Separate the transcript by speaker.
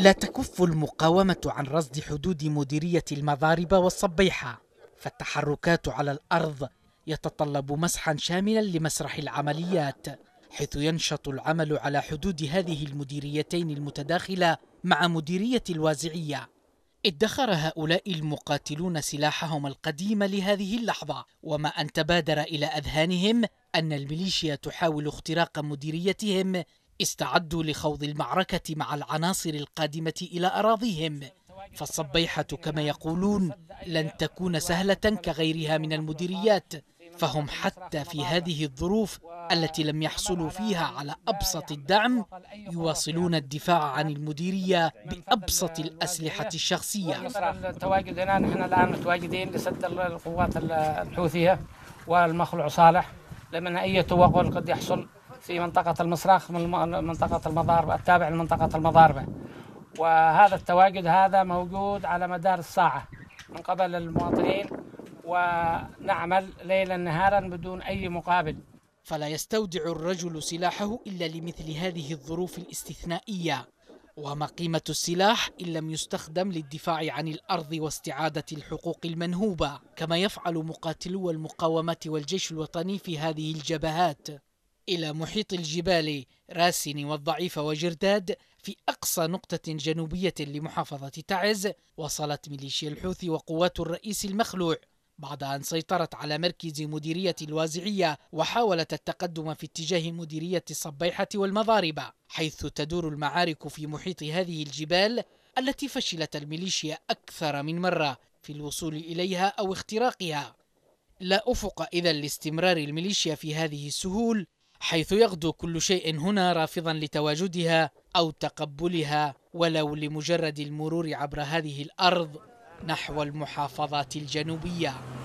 Speaker 1: لا تكف المقاومة عن رصد حدود مديرية المضاربة والصبيحة فالتحركات على الأرض يتطلب مسحا شاملا لمسرح العمليات حيث ينشط العمل على حدود هذه المديريتين المتداخلة مع مديرية الوازعية ادخر هؤلاء المقاتلون سلاحهم القديم لهذه اللحظة وما أن تبادر إلى أذهانهم أن الميليشيا تحاول اختراق مديريتهم استعدوا لخوض المعركة مع العناصر القادمة إلى أراضيهم فالصبيحة كما يقولون لن تكون سهلة كغيرها من المديريات فهم حتى في هذه الظروف التي لم يحصلوا فيها على أبسط الدعم يواصلون الدفاع عن المديرية بأبسط الأسلحة الشخصية
Speaker 2: التواجد هنا نحن الآن متواجدين لسد القوات الحوثية والمخلوع صالح لمن أي توغل قد يحصل في منطقة المصراخ من منطقة المضاربة التابع لمنطقة المضاربة وهذا التواجد هذا موجود على مدار الساعة من قبل المواطنين ونعمل ليلا نهارا بدون أي مقابل
Speaker 1: فلا يستودع الرجل سلاحه إلا لمثل هذه الظروف الاستثنائية وما قيمة السلاح إن لم يستخدم للدفاع عن الأرض واستعادة الحقوق المنهوبة كما يفعل مقاتلو المقاومة والجيش الوطني في هذه الجبهات إلى محيط الجبال راسن والضعيفة وجرداد في أقصى نقطة جنوبية لمحافظة تعز وصلت ميليشيا الحوثي وقوات الرئيس المخلوع بعد أن سيطرت على مركز مديرية الوازعية وحاولت التقدم في اتجاه مديرية الصبيحة والمضاربة حيث تدور المعارك في محيط هذه الجبال التي فشلت الميليشيا أكثر من مرة في الوصول إليها أو اختراقها لا أفق إذا لاستمرار الميليشيا في هذه السهول حيث يغدو كل شيء هنا رافضا لتواجدها او تقبلها ولو لمجرد المرور عبر هذه الارض نحو المحافظات الجنوبيه